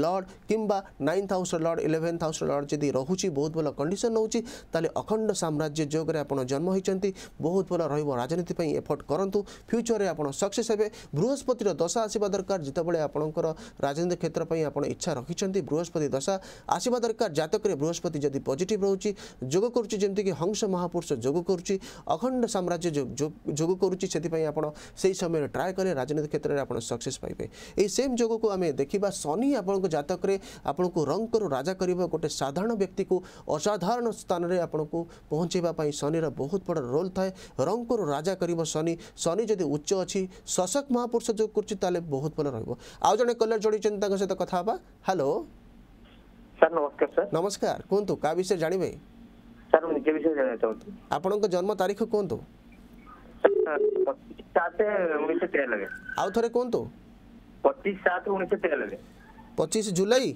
ଲର୍ଡ଼ କିମ୍ବା ନାଇନ୍ଥ ହାଉସ୍ର ଲର୍ଡ଼ ଇଲେଭେନ୍ଥ ହାଉସ୍ର ଲର୍ଡ଼ ଯଦି ରହୁଛି ବହୁତ ଭଲ କଣ୍ଡିସନ୍ ନେଉଛି ତାହେଲେ ଅଖଣ୍ଡ ସାମ୍ରାଜ୍ୟ ଯୋଗରେ ଆପଣ ଜନ୍ମ ହୋଇଛନ୍ତି ବହୁତ ଭଲ ରହିବ ରାଜନୀତି ପାଇଁ ଏଫର୍ଟ କରନ୍ତୁ ଫ୍ୟୁଚର୍ରେ ଆପଣ ସକ୍ସେସ୍ ହେବେ ବୃହସ୍ପତିର ଦଶା ଆସିବା ଦରକାର ଯେତେବେଳେ ଆପଣଙ୍କର ରାଜନୀତି କ୍ଷେତ୍ର ପାଇଁ ଆପଣ ଇଚ୍ଛା ରଖିଛନ୍ତି ବୃହସ୍ପତି ଦଶା ଆଶା ଆସିବା ଦରକାର ଜାତକରେ ବୃହସ୍ପତି ଯଦି ପଜିଟିଭ୍ ରହୁଛି ଯୋଗ କରୁଛି ଯେମିତିକି ହଂସ ମହାପୁରୁଷ ଯୋଗ କରୁଛି ଅଖଣ୍ଡ ସାମ୍ରାଜ୍ୟ ଯୋଗ କରୁଛି ସେଥିପାଇଁ ଆପଣ ସେହି ସମୟରେ ଟ୍ରାଏ କଲେ ରାଜନୀତି କ୍ଷେତ୍ରରେ ଆପଣ ସକ୍ସେସ୍ ପାଇବେ ଏହି ସେମ୍ ଯୋଗକୁ ଆମେ ଦେଖିବା ଶନି ଆପଣଙ୍କ ଜାତକରେ ଆପଣଙ୍କୁ ରଙ୍ଗରୁ ରାଜା କରିବ ଗୋଟେ ସାଧାରଣ ବ୍ୟକ୍ତିକୁ ଅସାଧାରଣ ସ୍ଥାନରେ ଆପଣଙ୍କୁ ପହଞ୍ଚାଇବା ପାଇଁ ଶନିର ବହୁତ ବଡ଼ ରୋଲ୍ ଥାଏ ରଙ୍ଗରୁ ରାଜା କରିବ ଶନି ଶନି ଯଦି ଉଚ୍ଚ ଅଛି ଶଶକ ମହାପୁରୁଷ ଯୋଗ କରୁଛି ତାହେଲେ ବହୁତ ଭଲ ରହିବ ଆଉ ଜଣେ କଲର୍ ଯୋଡ଼ିଛନ୍ତି ତାଙ୍କ ସହିତ କଥା ହେବା ହ୍ୟାଲୋ ସାର୍ ନମସ୍କାର ସାର୍ ନମସ୍କାର କୁହନ୍ତୁ କାହା ବିଷୟରେ ଜାଣିବେ ସାର୍ ମୁଁ ନିଜ ବିଷୟରେ ଜାଣିବାକୁ ଚାହୁଁଛି ଆପଣଙ୍କ ଜନ୍ମ ତାରିଖ କୁହନ୍ତୁ ପଚିଶ ସାତ ଉଣେଇଶହ ତେୟାନବେ ଆଉ ଥରେ କୁହନ୍ତୁ ପଚିଶ ସାତ ଉଣେଇଶହ ତେୟାନବେ ପଚିଶ ଜୁଲାଇ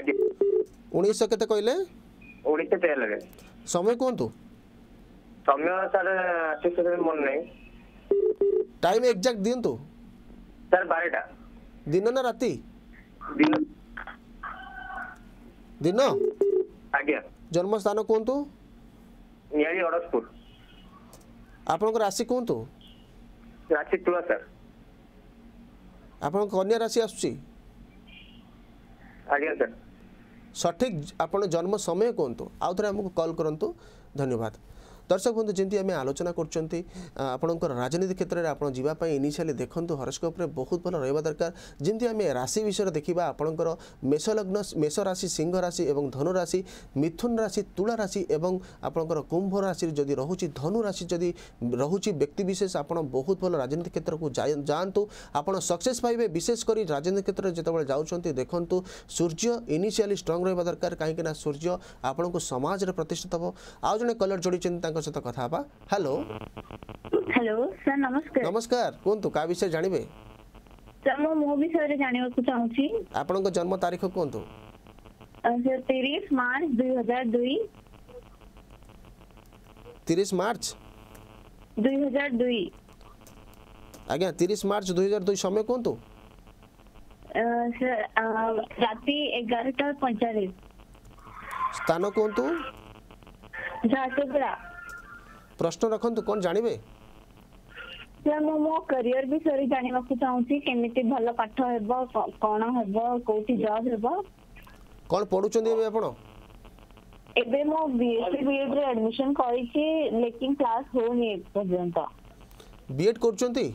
ଆଜ୍ଞା ଉଣେଇଶହ କେତେ କହିଲେ ଉଣେଇଶହ ତେୟାନବେ ସମୟ କୁହନ୍ତୁ ସମୟ ସାର୍ ଠିକ୍ ମନେ ନାହିଁ ଟାଇମ୍ ଏକ୍ଜାକ୍ଟ ଦିଅନ୍ତୁ ସାର୍ ବାରଟା ଦିନ ନା ରାତି ଦିନ ଦିନ ଆଜ୍ଞା ଜନ୍ମସ୍ଥାନ କୁହନ୍ତୁ ନିଆଳି ଅଡ଼ଶପୁର ଆପଣଙ୍କ ରାଶି କୁହନ୍ତୁ ରାଶି ସାର୍ ଆପଣଙ୍କ କନ୍ୟା ରାଶି ଆସୁଛି ଆଜ୍ଞା ସାର୍ ସଠିକ୍ ଆପଣ ଜନ୍ମ ସମୟ କୁହନ୍ତୁ ଆଉ ଥରେ ଆମକୁ କଲ୍ କରନ୍ତୁ ଧନ୍ୟବାଦ দর্শক বন্ধু যেমন আমি আলোচনা করছেন আপনার রাজনীতি ক্ষেত্রে আপনার যাওয়া ইনিশিয়ালি দেখুন হরস্কোপে বহু ভাল রহবা দরকার যেমন আমি রাশি বিষয়ে দেখা আপনার মেষলগ্ন মেষ রাশি সিংহ রাশি এবং ধনু রাশি মিথুন রাশি তুলা রাশি এবং আপনার কুম্ভ রাশি যদি রয়েছে ধনু রাশি যদি রয়েছে ব্যক্তিবিশেষ আপনার বহু ভাল রাজনীতি ক্ষেত্রক যাতে আপনার সকসেস পাইবে বিশেষ করে রাজনীতি ক্ষেত্রে যেতবে যাচ্ছেন দেখুন সূর্য ইনিশিয়ালি স্ট্রং রহবা দরকার কিনা সূর্য আপনার সমাজের প্রতিষ্ঠিত হব আজ জন কলর যোড়ি ଆପଣଙ୍କ ସହିତ କଥା ହେବା ହ୍ୟାଲୋ ହ୍ୟାଲୋ ସାର୍ ନମସ୍କାର ନମସ୍କାର କୁହନ୍ତୁ କାହା ବିଷୟରେ ଜାଣିବେ ସାର୍ ମୁଁ ମୋ ବିଷୟରେ ଜାଣିବାକୁ ଚାହୁଁଛି ଆପଣଙ୍କ ଜନ୍ମ ତାରିଖ କୁହନ୍ତୁ ତିରିଶ ମାର୍ଚ୍ଚ ଦୁଇ ହଜାର ଦୁଇ ତିରିଶ ମାର୍ଚ୍ଚ ଦୁଇ ହଜାର ଦୁଇ ଆଜ୍ଞା ତିରିଶ ମାର୍ଚ୍ଚ ଦୁଇ ହଜାର ଦୁଇ ସମୟ କୁହନ୍ତୁ ରାତି ଏଗାରଟା ପଇଁଚାଳିଶ ସ୍ଥାନ କୁହନ୍ତୁ ଝାରସୁଗୁଡ଼ା প্রশ্ন রাখন্তু কোন জানিবে ସାର୍ ମୁଁ ମୋ କ୍ୟାରିୟର ବିଷୟରେ ଜାଣିବାକୁ ଚାହୁଁଛି କେମିତି ଭଲ ପାଠ ହେବ କ'ଣ ହେବ କୋଉଠି ଜବ୍ ହେବ କ'ଣ ପଢୁଛନ୍ତି ଏବେ ଆପଣ ଏବେ ମୁଁ ବିଏସସି ବିଏଡ୍ ରେ ଆଡମିଶନ କରିଛି ଲେକିନ କ୍ଲାସ ହଉନି ଏ ପର୍ଯ୍ୟନ୍ତ ବିଏଡ୍ କରୁଛନ୍ତି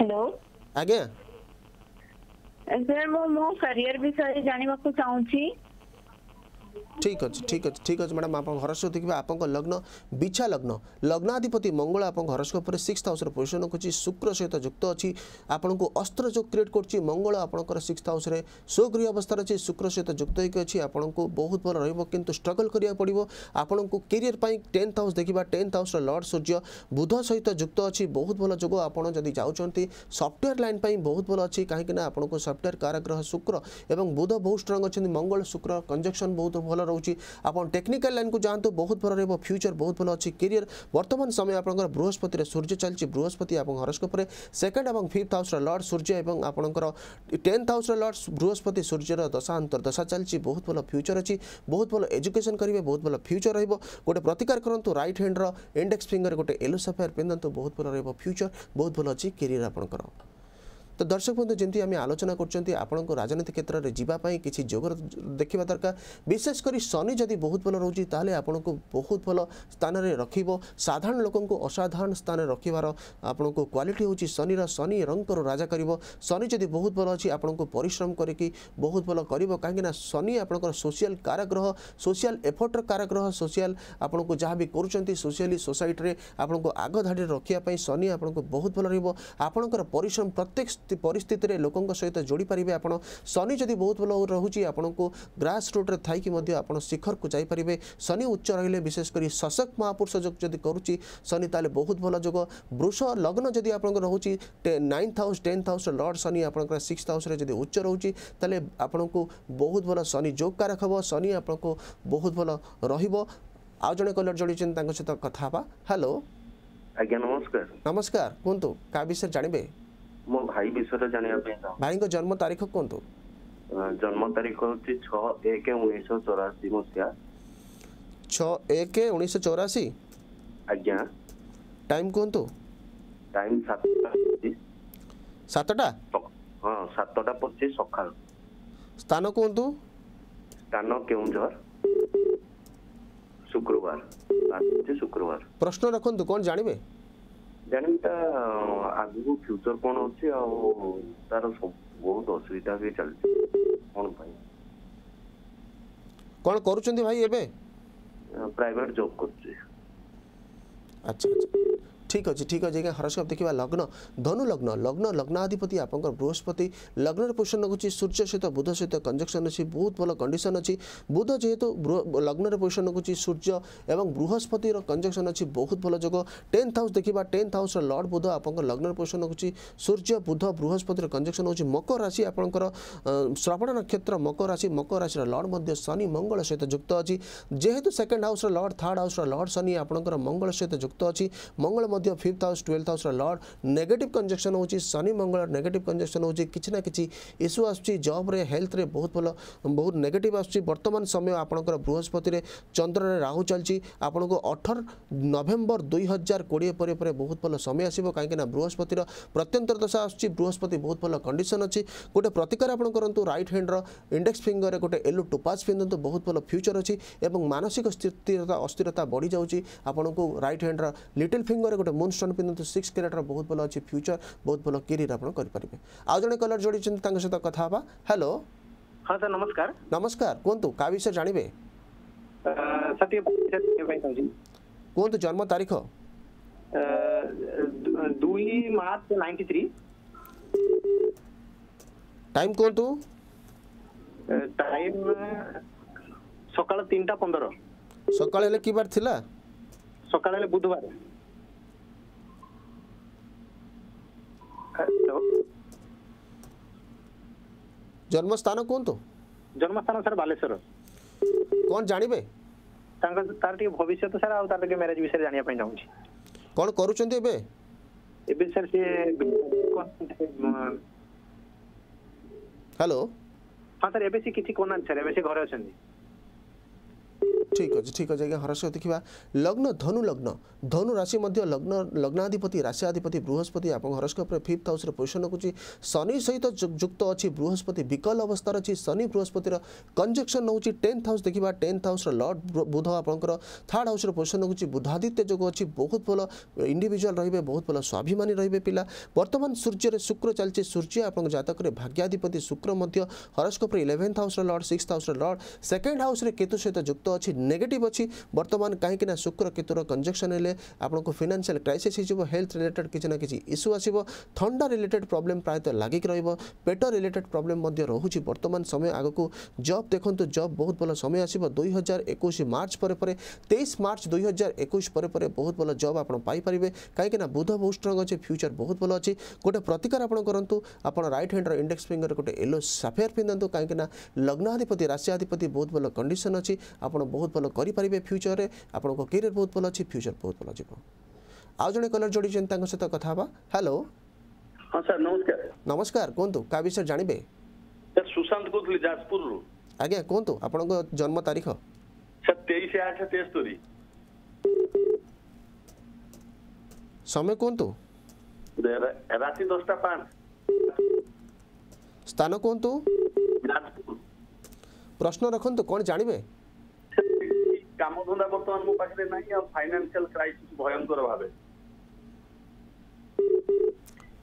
ହ୍ୟାଲୋ ଆଜ୍ଞା ସାର୍ ମୁଁ ମୋ କ୍ୟାରିୟର ବିଷୟରେ ଜାଣିବାକୁ ଚାହୁଁଛି ঠিক আছে ঠিক আছে ঠিক আছে ম্যাডাম আপনার হরস্কোপ দেখবে আপনার লগ্ন বিছা লগ্ন লগ্নাধিপতি মঙ্গল আপনার হরস্কোপরে সিক্স হাউসের পজিশন রখুছি শুক্র সহিত যুক্ত অছি আপনার অস্ত্র যোগ ক্রিয়েট করছি মঙ্গল আপনার সিক্স হাউসে স্বগৃহ অবস্থার অছি শুক্র সহিত যুক্ত হয়ে অছি আপনার বহুত ভাল রহব কিন্তু স্ট্রগল করা পড়ব আপনার কেরিয়ার পাই টেন্থ হাউস দেখবা টেন্থ হাউসর লর্ড সূর্য বুধ সহিত যুক্ত অছি বহুত ভাল যোগ আপনার যদি যাচ্ছেন সফটওয়্যার লাইন পাই বহুত ভাল অছি কিনা আপনার সফটওয়্যার কারগ্রহ শুক্র এবং বুধ বহু স্ট্রং অনেক মঙ্গল শুক্র কনজকশন বহুত भल रोच टेक्निकल लाइन को जातु बहुत भल रो फ्यूचर बहुत भल अच्छी कैरियर बर्तमान समय आप बृहस्पति में सूर्य चलती बृहस्पति और हरस्कोप सेकेंड और फिफ्थ हाउस लर्ड सूर्य और आपंकर टेन्थ हाउस लर्ड बृहस्पति सूर्य दशा अंतर्दशा चलती बहुत भल फ्यूचर अच्छी बहुत भल एजुकेशन करेंगे बहुत भल फ्यूचर गोटे प्रतिकार करूँ रईट हैंड रेंडेक्स फिंगर गोटे येलो सफेयर पिंधतु बहुत भल फ्यूचर बहुत भल अच्छी कैरियर आपंकर তো দর্শক বন্ধু যেমন আমি আলোচনা করছেন আপনার রাজনীতি ক্ষেত্রে যাওয়া কিছু যোগ দেখা দরকার বিশেষ করে শনি যদি বহুত ভাল রয়েছে তাহলে আপনার বহুত ভাল স্থানরে রাখব সাধারণ লোক অসাধারণ স্থানে রাখবার আপনার কোয়ালিটি হচ্ছে শনির শনি রঙর রাজা করব শনি যদি বহুত ভাল অ আপনার পরিশ্রম করি বহুত ভাল করব কিনা শনি আপনার সোশিয়াল কারাগ্রহ সোশিয়াল এফর্টর কারাগ্রহ সোশিয়াল আপনার যা বি করছেন সোশিয়ালি সোসাইটি আপনার আগ ধাড়ি রাখা শনি আপনার বহুত ভাল রহব আপনার পরিশ্রম প্রত্যেক ପରିସ୍ଥିତିରେ ଲୋକଙ୍କ ସହିତ ଯୋଡ଼ି ପାରିବେ ଆପଣ ଶନି ଯଦି ବହୁତ ଭଲ ରହୁଛି ଆପଣଙ୍କୁ ଗ୍ରାସ୍ ରୁଟ୍ରେ ଥାଇକି ମଧ୍ୟ ଆପଣ ଶିଖରକୁ ଯାଇପାରିବେ ଶନି ଉଚ୍ଚ ରହିଲେ ବିଶେଷ କରି ସଶକ ମହାପୁରୁଷ ଯୋଗ ଯଦି କରୁଛି ଶନି ତାହେଲେ ବହୁତ ଭଲ ଯୋଗ ବୃଷ ଲଗ୍ନ ଯଦି ଆପଣଙ୍କର ରହୁଛି ନାଇନ୍ଥ ହାଉସ୍ ଟେନ୍ଥ ହାଉସ୍ର ଲର୍ଡ଼ ଶନି ଆପଣଙ୍କର ସିକ୍ସଥ ହାଉସ୍ରେ ଯଦି ଉଚ୍ଚ ରହୁଛି ତାହେଲେ ଆପଣଙ୍କୁ ବହୁତ ଭଲ ଶନି ଯୋଗକାରକ ହେବ ଶନି ଆପଣଙ୍କୁ ବହୁତ ଭଲ ରହିବ ଆଉ ଜଣେ କଲର୍ ଯୋଡ଼ିଛନ୍ତି ତାଙ୍କ ସହିତ କଥା ହେବା ହ୍ୟାଲୋ ଆଜ୍ଞା ନମସ୍କାର ନମସ୍କାର କୁହନ୍ତୁ କାହା ବିଷୟରେ ଜାଣିବେ ମୋ ଭାଇ ବିଷୟରେ ଜାଣିବା ପାଇଁ ଭାଇଙ୍କ ଜନ୍ମ ତାରିଖ କୁହନ୍ତୁ ଜନ୍ମ ତାରିଖ ହେଉଛି ଛଅ ଏକ ଉଣେଇଶହ ଚଉରାଅଶୀ ମସିହା ଛଅ ଏକ ଉଣେଇଶହ ଚଉରାଅଶୀ ଆଜ୍ଞା ଟାଇମ୍ କୁହନ୍ତୁ ଟାଇମ୍ ସାତଟା ସାତଟା ହଁ ସାତଟା ପଚିଶ ସକାଳ ସ୍ଥାନ କୁହନ୍ତୁ ସ୍ଥାନ କେଉଁଝର ଶୁକ୍ରବାର ଆସୁଛି ଶୁକ୍ରବାର ପ୍ରଶ୍ନ ରଖନ୍ତୁ କ'ଣ ଜାଣିବେ ତା ଆଗକୁ ଫ୍ୟୁଚର କଣ ଅଛି ଆଉ ତାର ବହୁତ ଅସୁବିଧା ବି ଚାଲିଛି କଣ ପାଇଁ କଣ କରୁଛନ୍ତି ଭାଇ ଏବେ ପ୍ରାଇଭେଟ ଜବ୍ କରୁଛି ଆଚ୍ଛା ଆଚ୍ଛା ঠিক ଅଛି ଠିକ୍ ଅଛି ଆଜ୍ଞା ହରସ୍କୋପ୍ ଦେଖିବା ଲଗ୍ନ ଧନୁ ଲଗ୍ନ ଲଗ୍ନ ଲଗ୍ନାଧିପତି ଆପଣଙ୍କର ବୃହସ୍ପତି ଲଗ୍ନର ପୋଷଣ ରଖୁଛି ସୂର୍ଯ୍ୟ ସହିତ ବୁଧ ସହିତ କଞ୍ଜକ୍ସନ୍ ଅଛି ବହୁତ ଭଲ କଣ୍ଡିସନ୍ ଅଛି ବୁଧ ଯେହେତୁ ଲଗ୍ନରେ ପୋଷଣ ରଖୁଛି ସୂର୍ଯ୍ୟ ଏବଂ ବୃହସ୍ପତିର କଞ୍ଜକ୍ସନ୍ ଅଛି ବହୁତ ଭଲ ଯୋଗ ଟେନ୍ଥ ହାଉସ୍ ଦେଖିବା ଟେନ୍ଥ ହାଉସ୍ର ଲର୍ଡ଼ ବୁଧ ଆପଣଙ୍କ ଲଗ୍ନରେ ପୋଷଣ ରଖୁଛି ସୂର୍ଯ୍ୟ ବୁଧ ବୃହସ୍ପତିର କଞ୍ଜକ୍ସନ୍ ହେଉଛି ମକର ରାଶି ଆପଣଙ୍କର ଶ୍ରବଣ ନକ୍ଷତ୍ର ମକର ରାଶି ମକର ରାଶିର ଲର୍ଡ଼ ମଧ୍ୟ ଶନି ମଙ୍ଗଳ ସହିତ ଯୁକ୍ତ ଅଛି ଯେହେତୁ ସେକେଣ୍ଡ ହାଉସ୍ର ଲର୍ଡ଼ ଥାର୍ଡ଼ ହାଉସ୍ର ଲର୍ଡ଼ ଶନି ଆପଣଙ୍କର ମଙ୍ଗଳ ସହିତ ଯୁକ୍ତ ଅଛି ମଙ୍ଗଳ ମଧ୍ୟ ମଧ୍ୟ ଫିଫ୍ଥ ହାଉସ୍ ଟୁଏଲ୍ଥ ହାଉସ୍ର ଲର୍ଡ଼ ନେଗେଟିଭ୍ କଞ୍ଜକ୍ସନ୍ ହେଉଛି ଶନି ମଙ୍ଗଳ ନେଗେଟିଭ୍ କଞ୍ଜେକ୍ସନ୍ ହେଉଛି କିଛି ନା କିଛି ଇସ୍ୟୁ ଆସୁଛି ଜବ୍ରେ ହେଲ୍ଥରେ ବହୁତ ଭଲ ବହୁତ ନେଗେଟିଭ୍ ଆସୁଛି ବର୍ତ୍ତମାନ ସମୟ ଆପଣଙ୍କର ବୃହସ୍ପତିରେ ଚନ୍ଦ୍ରରେ ରାହୁ ଚାଲିଛି ଆପଣଙ୍କୁ ଅଠର ନଭେମ୍ବର ଦୁଇ ହଜାର କୋଡ଼ିଏ ପରେ ପରେ ବହୁତ ଭଲ ସମୟ ଆସିବ କାହିଁକିନା ବୃହସ୍ପତିର ପ୍ରତ୍ୟନ୍ତର ଦଶା ଆସୁଛି ବୃହସ୍ପତି ବହୁତ ଭଲ କଣ୍ଡିସନ୍ ଅଛି ଗୋଟେ ପ୍ରତିକାର ଆପଣ କରନ୍ତୁ ରାଇଟ୍ ହ୍ୟାଣ୍ଡର ଇଣ୍ଡେକ୍ସ ଫିଙ୍ଗରରେ ଗୋଟେ ୟେଲୋ ଟୋପାସ୍ ପିନ୍ଧନ୍ତୁ ବହୁତ ଭଲ ଫ୍ୟୁଚର୍ ଅଛି ଏବଂ ମାନସିକ ସ୍ଥିରତା ଅସ୍ଥିରତା ବଢ଼ିଯାଉଛି ଆପଣଙ୍କୁ ରାଇଟ୍ ହ୍ୟାଣ୍ଡର ଲିଟିଲ୍ ଫିଙ୍ଗରରେ গোটে ମୁନ୍ ଷ୍ଟୋନ୍ ପିନ୍ଧନ୍ତୁ ସିକ୍ସ କ୍ୟାରେଟ୍ର ବହୁତ ଭଲ ଅଛି ଫ୍ୟୁଚର୍ ବହୁତ ଭଲ କ୍ୟାରିୟର୍ ଆପଣ କରିପାରିବେ ଆଉ ଜଣେ କଲର୍ ଯୋଡ଼ିଛନ୍ତି ତାଙ୍କ ସହିତ କଥା ହେବା ହ୍ୟାଲୋ ହଁ ସାର୍ ନମସ୍କାର ନମସ୍କାର କୁହନ୍ତୁ କାହା ବିଷୟ ଜାଣିବେ କୁହନ୍ତୁ ଜନ୍ମ ତାରିଖ ଦୁଇ ମାର୍ଚ୍ଚ ନାଇଣ୍ଟି ଥ୍ରୀ ଟାଇମ୍ କୁହନ୍ତୁ ଟାଇମ୍ ସକାଳ ତିନିଟା ପନ୍ଦର ସକାଳ ହେଲେ କି ବାର ଥିଲା ସକାଳ ହେଲେ ବୁଧବାର জন্মস্থান କୁହନ୍ତୁ জন্মস্থান ସାର୍ ବାଲେଶ୍ୱର କ'ଣ ଜାଣିବେ ତାଙ୍କ ତାର ଟିକେ ଭବିଷ୍ୟତ ସାର୍ ଆଉ ତାର ଟିକେ ମ୍ୟାରେଜ୍ ବିଷୟରେ ଜାଣିବା ପାଇଁ ଚାହୁଁଛି କ'ଣ କରୁଛନ୍ତି ଏବେ ଏବେ ସାର୍ ସିଏ ହ୍ୟାଲୋ ହଁ ସାର୍ ଏବେ ସେ କିଛି କରୁନାହାନ୍ତି ସାର୍ ଏବେ ସେ ଘରେ ଅଛନ୍ତି ঠিক আছে ঠিক আছে আজ্ঞা হ্রাস দেখা লগ্ন ধনু লগ্ন ধনু রাশি মধ্যে লগ্ন লগ্নাধিপতি রাশিয়াধিপতি বৃহস্পতি এবং হরস্কোপরে ফিফ্থ হাউসে পজিশন রকুচি শনি সহিত যুক্ত অছি বৃহস্পতি বিকল অবস্থার অছি শনি বৃহস্পতির কনজেকশন নেଉଛି টেন্থ হাউস দেখা টেন্থ হাউসর লর্ড বুধ আপনার থার্ড হাউসর পজিশন রকুচি বুধাদিত্য যোগ অছি বহুত ভাল ইন্ডিভিজুয়াল রহবে বহুত ভাল স্বাভিমানী রহবে পিলা বর্তমান সূর্যের শুক্র চালছে সূর্য আপনার জাতকরে ভাগ্যাধিপতি শুক্র মধ্য হরস্কোপরে ইলেভেন্থ হাউসর লর্ড সিক্স হাউসর লর্ড সেকেন্ড হাউসে কেতু সহিত যুক্ত অছি ନେଗେଟିଭ୍ ଅଛି ବର୍ତ୍ତମାନ କାହିଁକିନା ଶୁକ୍ର କେତୁର କଞ୍ଜକ୍ସନ୍ ହେଲେ ଆପଣଙ୍କୁ ଫିନାନ୍ସିଆଲ୍ କ୍ରାଇସିସ୍ ହେଇଯିବ ହେଲ୍ଥ ରିଲେଟେଡ୍ କିଛି ନା କିଛି ଇସ୍ୟୁ ଆସିବ ଥଣ୍ଡା ରିଲେଟେଡ୍ ପ୍ରୋବ୍ଲେମ୍ ପ୍ରାୟତଃ ଲାଗିକି ରହିବ ପେଟ ରିଲେଟେଡ୍ ପ୍ରୋବ୍ଲେମ୍ ମଧ୍ୟ ରହୁଛି ବର୍ତ୍ତମାନ ସମୟ ଆଗକୁ ଜବ୍ ଦେଖନ୍ତୁ ଜବ୍ ବହୁତ ଭଲ ସମୟ ଆସିବ ଦୁଇ ହଜାର ଏକୋଇଶ ମାର୍ଚ୍ଚ ପରେ ପରେ ତେଇଶ ମାର୍ଚ୍ଚ ଦୁଇ ହଜାର ଏକୋଇଶ ପରେ ପରେ ବହୁତ ଭଲ ଜବ୍ ଆପଣ ପାଇପାରିବେ କାହିଁକିନା ବୁଧ ବହୁତ ଷ୍ଟ୍ରଙ୍ଗ ଅଛି ଫ୍ୟୁଚର୍ ବହୁତ ଭଲ ଅଛି ଗୋଟେ ପ୍ରତିକାର ଆପଣ କରନ୍ତୁ ଆପଣ ରାଇଟ୍ ହ୍ୟାଣ୍ଡର ଇଣ୍ଡେକ୍ସ ଫିଙ୍ଗର ଗୋଟେ ୟେଲୋ ସାଫେୟାର ପିନ୍ଧନ୍ତୁ କାହିଁକିନା ଲଗ୍ନାଧିପତି ରାଶିଆଧିପତି ବହୁତ ଭଲ କଣ୍ଡିସନ୍ ଅଛି ଆପଣ ବହୁତ ଭଲ କରିପାରିବେ ଫ୍ୟୁଚରରେ ଆପଣଙ୍କ କ୍ୟାରିୟର ବହୁତ ଭଲ ଅଛି ଫ୍ୟୁଚର ବହୁତ ଭଲ ଯିବ ଆଉ ଜଣେ କଲର ଯୋଡ଼ିଛନ୍ତି ତାଙ୍କ ସହିତ କଥା ହେବା ହ୍ୟାଲୋ ହଁ ସାର୍ ନମସ୍କାର ନମସ୍କାର କୁହନ୍ତୁ କାହା ବିଷୟରେ ଜାଣିବେ ସାର୍ ସୁଶାନ୍ତ କହୁଥିଲି ଯାଜପୁରରୁ ଆଜ୍ଞା କୁହନ୍ତୁ ଆପଣଙ୍କ ଜନ୍ମ ତାରିଖ ସାର୍ ତେଇଶ ଆଠ ତେସ୍ତରୀ ସମୟ କୁହନ୍ତୁ ରାତି ଦଶଟା ପାଞ୍ଚ ସ୍ଥାନ କୁହନ୍ତୁ ପ୍ରଶ୍ନ ରଖନ୍ତୁ କ'ଣ ଜାଣିବେ কামধন্দা বর্তমান পাখিরে নাই আর ফাইন্যান্সিয়াল ক্রাইসিস ভয়ঙ্কর ভাবে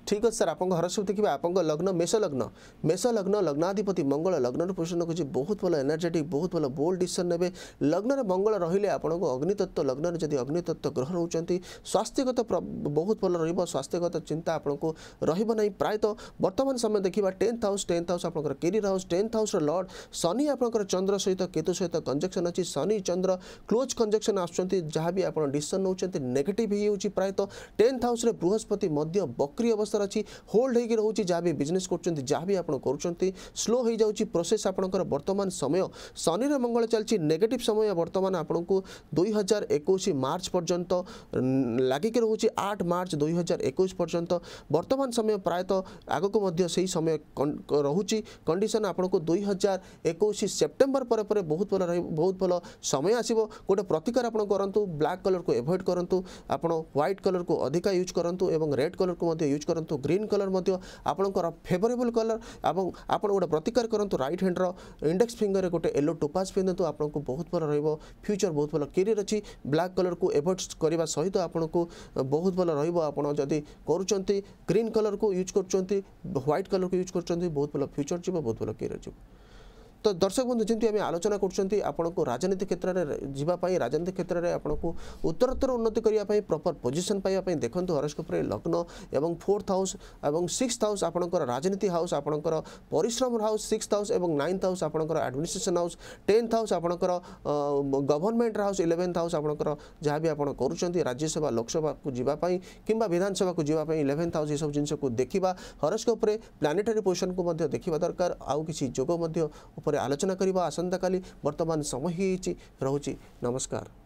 ଠିକ୍ ଅଛି ସାର୍ ଆପଣଙ୍କ ହରସ୍ୱ ଦେଖିବେ ଆପଣଙ୍କ ଲଗ୍ନ ମେଷ ଲଗ୍ନ ମେଷ ଲଗ୍ନ ଲଗ୍ନାଧିପତି ମଙ୍ଗଳ ଲଗ୍ନର ପୋଷଣ ରଖୁଛି ବହୁତ ଭଲ ଏନର୍ଜେଟିକ୍ ବହୁତ ଭଲ ବୋଲ୍ଡ ଡିସିସନ୍ ନେବେ ଲଗ୍ନରେ ମଙ୍ଗଳ ରହିଲେ ଆପଣଙ୍କ ଅଗ୍ନିତତ୍ତ୍ୱ ଲଗ୍ନରେ ଯଦି ଅଗ୍ନିତତ୍ତ୍ୱ ଗ୍ରହ ରହୁଛନ୍ତି ସ୍ୱାସ୍ଥ୍ୟଗତ ବହୁତ ଭଲ ରହିବ ସ୍ୱାସ୍ଥ୍ୟଗତ ଚିନ୍ତା ଆପଣଙ୍କୁ ରହିବ ନାହିଁ ପ୍ରାୟତଃ ବର୍ତ୍ତମାନ ସମୟ ଦେଖିବା ଟେନ୍ଥ ହାଉସ୍ ଟେନ୍ଥ ହାଉସ୍ ଆପଣଙ୍କର କେରିୟର ହାଉସ୍ ଟେନ୍ଥ ହାଉସ୍ର ଲର୍ଡ଼ ଶନି ଆପଣଙ୍କର ଚନ୍ଦ୍ର ସହିତ କେତୁ ସହିତ କଞ୍ଜକ୍ସନ୍ ଅଛି ଶନି ଚନ୍ଦ୍ର କ୍ଲୋଜ୍ କଞ୍ଜକ୍ସନ୍ ଆସୁଛନ୍ତି ଯାହା ବି ଆପଣ ଡିସିସନ୍ ନେଉଛନ୍ତି ନେଗେଟିଭ୍ ହେଇଯାଉଛି ପ୍ରାୟତଃ ଟେନ୍ଥ ହାଉସ୍ରେ ବୃହସ୍ପତି ମଧ୍ୟ ବକ୍ରି ଅବସ୍ଥା प्रेसर अच्छी होल्ड होजनेस कर स्लो हो जाए प्रोसेस आपंकर वर्तमान समय शनि मंगल चलती नेगेटिव समय बर्तमान आपंक दुई हजार एक मार्च पर्यंत लग कि रोचे आठ मार्च दुई हजार एक पर्यंत बर्तमान समय प्रायत आगक समय रोचे कंडीशन आपन को दुई हजार एक सेप्टेम्बर पर बहुत भल बहुत भल समय आस गए प्रतिकार आप करूँ ब्लाक कलर को एवोड करूँ आप ह्वैट कलर को अधिका यूज करूँ और रेड कलर को यूज करूँ তো গ্রিন কালার মত আপোনক ফেভারেবল কালার এবং আপোন একটা প্রতীক করন্ত রাইট হ্যান্ডৰ ইনডেক্স ফিঙ্গারৰ গটে ইয়েলো টপাস পিনতো আপোনক বহুত ভাল ৰহিবো ফিউচার বহুত ভাল কেৰিয়াৰ আছে ব্ল্যাক কালৰক এৱৰ্টস কৰিবা সহিতো আপোনক বহুত ভাল ৰহিবো আপোন যদি কৰচন্তি গ্রিন কালৰক ইউজ কৰচন্তি হোৱাইট কালৰক ইউজ কৰচন্তি বহুত ভাল ফিউচার জীৱ বহুত ভাল কেৰিয়াৰ জীৱ तो दर्शक बंधु जमी आम आलोचना करपंक राजनीति क्षेत्र में जीवाई राजनीति क्षेत्र में आपको उत्तरोत्तर उन्नति करने प्रपर पोजिशन पाइबापी देखते हरस्कोपुर लग्न और फोर्थ हाउस और सिक्स हाउस आप राजनीति हाउस आपंकर हाउस सिक्स हाउस और नाइन्थ हाउस आप आडमिनिस्ट्रेसन हाउस टेन्थ हाउस आप गवर्नमेंट हाउस इलेवेन्थ हाउस आप जहाँ भी आपड़ कर राज्यसभा लोकसभा को जीवाई कि विधानसभा को जीवाई इलेवेन्थ हाउस ये सब जिनको देखा हरस्कोपुर प्लानेटरी पोजिशन को देखा दरकार आउ किसी जोग ଉପରେ ଆଲୋଚନା କରିବା ଆସନ୍ତାକାଲି ବର୍ତ୍ତମାନ ସମୟ ହେଇଯାଇଛି ରହୁଛି ନମସ୍କାର